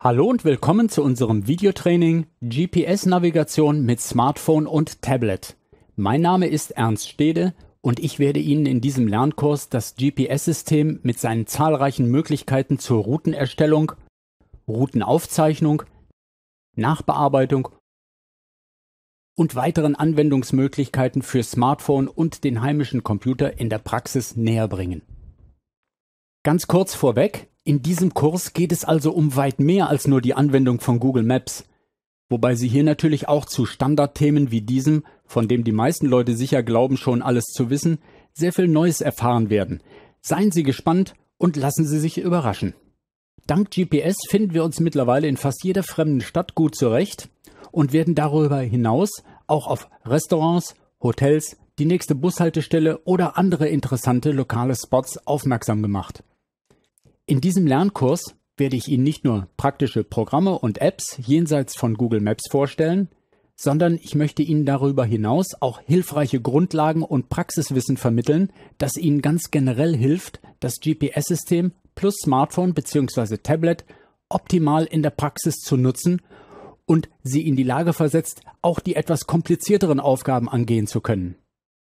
Hallo und willkommen zu unserem Videotraining GPS-Navigation mit Smartphone und Tablet. Mein Name ist Ernst Stede und ich werde Ihnen in diesem Lernkurs das GPS-System mit seinen zahlreichen Möglichkeiten zur Routenerstellung, Routenaufzeichnung, Nachbearbeitung und weiteren Anwendungsmöglichkeiten für Smartphone und den heimischen Computer in der Praxis näher bringen. Ganz kurz vorweg, in diesem Kurs geht es also um weit mehr als nur die Anwendung von Google Maps, wobei sie hier natürlich auch zu Standardthemen wie diesem, von dem die meisten Leute sicher glauben schon alles zu wissen, sehr viel Neues erfahren werden. Seien Sie gespannt und lassen Sie sich überraschen. Dank GPS finden wir uns mittlerweile in fast jeder fremden Stadt gut zurecht und werden darüber hinaus auch auf Restaurants, Hotels, die nächste Bushaltestelle oder andere interessante lokale Spots aufmerksam gemacht. In diesem Lernkurs werde ich Ihnen nicht nur praktische Programme und Apps jenseits von Google Maps vorstellen, sondern ich möchte Ihnen darüber hinaus auch hilfreiche Grundlagen und Praxiswissen vermitteln, das Ihnen ganz generell hilft, das GPS-System plus Smartphone bzw. Tablet optimal in der Praxis zu nutzen und Sie in die Lage versetzt, auch die etwas komplizierteren Aufgaben angehen zu können.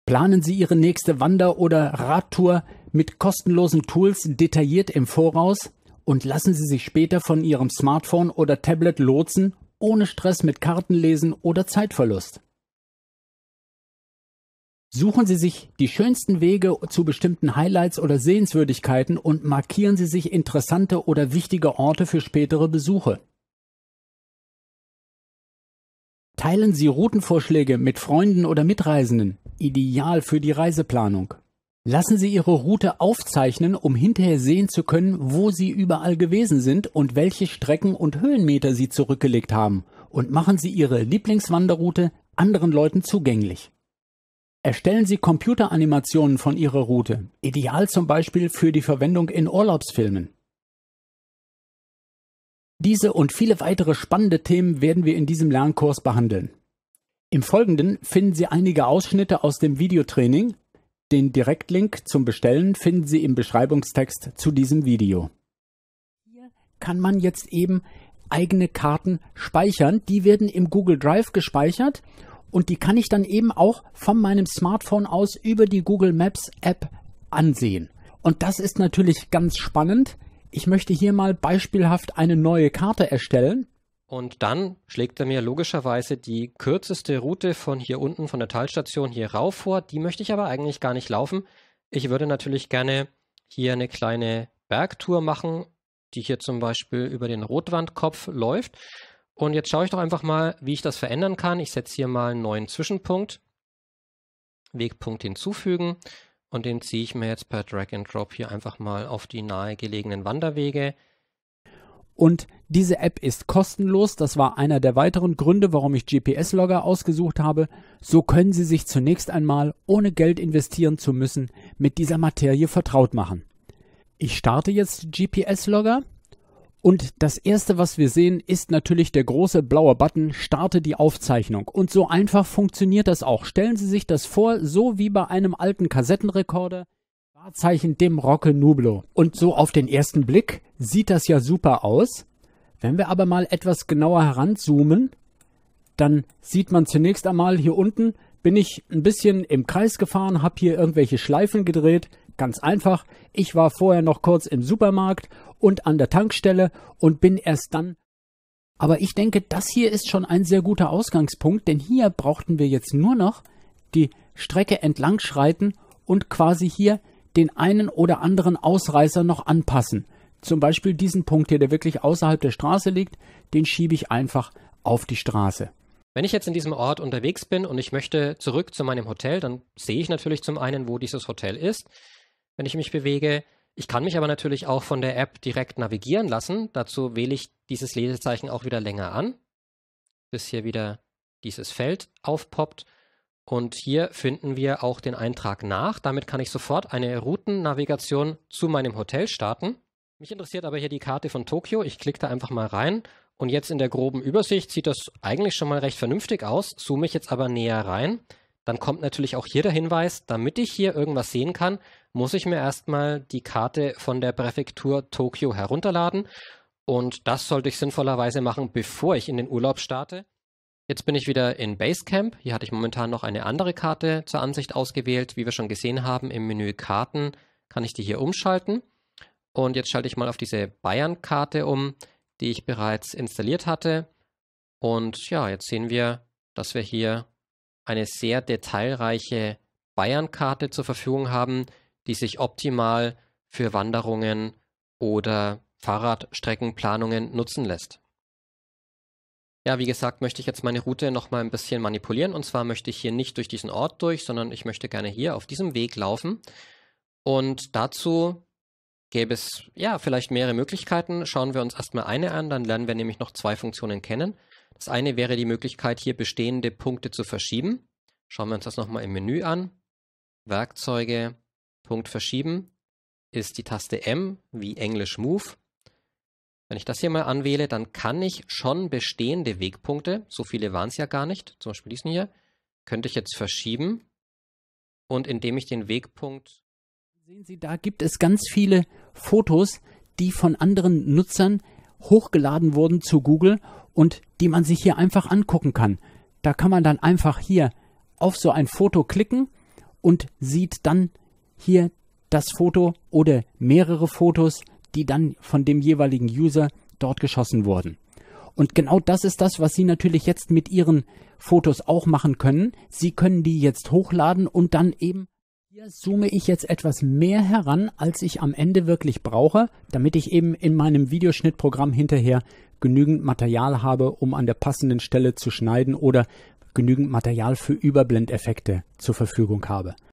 Planen Sie Ihre nächste Wander- oder Radtour mit kostenlosen Tools detailliert im Voraus und lassen Sie sich später von Ihrem Smartphone oder Tablet lotsen, ohne Stress mit Kartenlesen oder Zeitverlust. Suchen Sie sich die schönsten Wege zu bestimmten Highlights oder Sehenswürdigkeiten und markieren Sie sich interessante oder wichtige Orte für spätere Besuche. Teilen Sie Routenvorschläge mit Freunden oder Mitreisenden, ideal für die Reiseplanung. Lassen Sie Ihre Route aufzeichnen, um hinterher sehen zu können, wo Sie überall gewesen sind und welche Strecken und Höhenmeter Sie zurückgelegt haben. Und machen Sie Ihre Lieblingswanderroute anderen Leuten zugänglich. Erstellen Sie Computeranimationen von Ihrer Route, ideal zum Beispiel für die Verwendung in Urlaubsfilmen. Diese und viele weitere spannende Themen werden wir in diesem Lernkurs behandeln. Im Folgenden finden Sie einige Ausschnitte aus dem Videotraining den Direktlink zum Bestellen finden Sie im Beschreibungstext zu diesem Video. Hier kann man jetzt eben eigene Karten speichern. Die werden im Google Drive gespeichert und die kann ich dann eben auch von meinem Smartphone aus über die Google Maps App ansehen. Und das ist natürlich ganz spannend. Ich möchte hier mal beispielhaft eine neue Karte erstellen. Und dann schlägt er mir logischerweise die kürzeste Route von hier unten, von der Talstation hier rauf vor. Die möchte ich aber eigentlich gar nicht laufen. Ich würde natürlich gerne hier eine kleine Bergtour machen, die hier zum Beispiel über den Rotwandkopf läuft. Und jetzt schaue ich doch einfach mal, wie ich das verändern kann. Ich setze hier mal einen neuen Zwischenpunkt. Wegpunkt hinzufügen. Und den ziehe ich mir jetzt per Drag and Drop hier einfach mal auf die nahegelegenen Wanderwege. Und diese App ist kostenlos. Das war einer der weiteren Gründe, warum ich GPS-Logger ausgesucht habe. So können Sie sich zunächst einmal, ohne Geld investieren zu müssen, mit dieser Materie vertraut machen. Ich starte jetzt GPS-Logger. Und das erste, was wir sehen, ist natürlich der große blaue Button Starte die Aufzeichnung. Und so einfach funktioniert das auch. Stellen Sie sich das vor, so wie bei einem alten Kassettenrekorder. Wahrzeichen dem Roque Nublo. Und so auf den ersten Blick sieht das ja super aus. Wenn wir aber mal etwas genauer heranzoomen, dann sieht man zunächst einmal hier unten, bin ich ein bisschen im Kreis gefahren, habe hier irgendwelche Schleifen gedreht. Ganz einfach, ich war vorher noch kurz im Supermarkt und an der Tankstelle und bin erst dann. Aber ich denke, das hier ist schon ein sehr guter Ausgangspunkt, denn hier brauchten wir jetzt nur noch die Strecke entlang schreiten und quasi hier den einen oder anderen Ausreißer noch anpassen. Zum Beispiel diesen Punkt hier, der wirklich außerhalb der Straße liegt, den schiebe ich einfach auf die Straße. Wenn ich jetzt in diesem Ort unterwegs bin und ich möchte zurück zu meinem Hotel, dann sehe ich natürlich zum einen, wo dieses Hotel ist, wenn ich mich bewege. Ich kann mich aber natürlich auch von der App direkt navigieren lassen. Dazu wähle ich dieses Lesezeichen auch wieder länger an, bis hier wieder dieses Feld aufpoppt und hier finden wir auch den Eintrag nach. Damit kann ich sofort eine Routennavigation zu meinem Hotel starten. Mich interessiert aber hier die Karte von Tokio. Ich klicke da einfach mal rein. Und jetzt in der groben Übersicht sieht das eigentlich schon mal recht vernünftig aus. Zoome ich jetzt aber näher rein. Dann kommt natürlich auch hier der Hinweis, damit ich hier irgendwas sehen kann, muss ich mir erstmal die Karte von der Präfektur Tokio herunterladen. Und das sollte ich sinnvollerweise machen, bevor ich in den Urlaub starte. Jetzt bin ich wieder in Basecamp. Hier hatte ich momentan noch eine andere Karte zur Ansicht ausgewählt. Wie wir schon gesehen haben, im Menü Karten kann ich die hier umschalten. Und jetzt schalte ich mal auf diese Bayern-Karte um, die ich bereits installiert hatte. Und ja, jetzt sehen wir, dass wir hier eine sehr detailreiche Bayern-Karte zur Verfügung haben, die sich optimal für Wanderungen oder Fahrradstreckenplanungen nutzen lässt. Ja, wie gesagt, möchte ich jetzt meine Route nochmal ein bisschen manipulieren. Und zwar möchte ich hier nicht durch diesen Ort durch, sondern ich möchte gerne hier auf diesem Weg laufen. Und dazu gäbe es ja vielleicht mehrere Möglichkeiten. Schauen wir uns erstmal eine an, dann lernen wir nämlich noch zwei Funktionen kennen. Das eine wäre die Möglichkeit, hier bestehende Punkte zu verschieben. Schauen wir uns das nochmal im Menü an. Werkzeuge, Punkt verschieben ist die Taste M wie Englisch Move. Wenn ich das hier mal anwähle, dann kann ich schon bestehende Wegpunkte, so viele waren es ja gar nicht, zum Beispiel diesen hier, könnte ich jetzt verschieben. Und indem ich den Wegpunkt... Sehen Sie, da gibt es ganz viele Fotos, die von anderen Nutzern hochgeladen wurden zu Google und die man sich hier einfach angucken kann. Da kann man dann einfach hier auf so ein Foto klicken und sieht dann hier das Foto oder mehrere Fotos die dann von dem jeweiligen User dort geschossen wurden. Und genau das ist das, was Sie natürlich jetzt mit Ihren Fotos auch machen können. Sie können die jetzt hochladen und dann eben hier zoome ich jetzt etwas mehr heran, als ich am Ende wirklich brauche, damit ich eben in meinem Videoschnittprogramm hinterher genügend Material habe, um an der passenden Stelle zu schneiden oder genügend Material für Überblendeffekte zur Verfügung habe.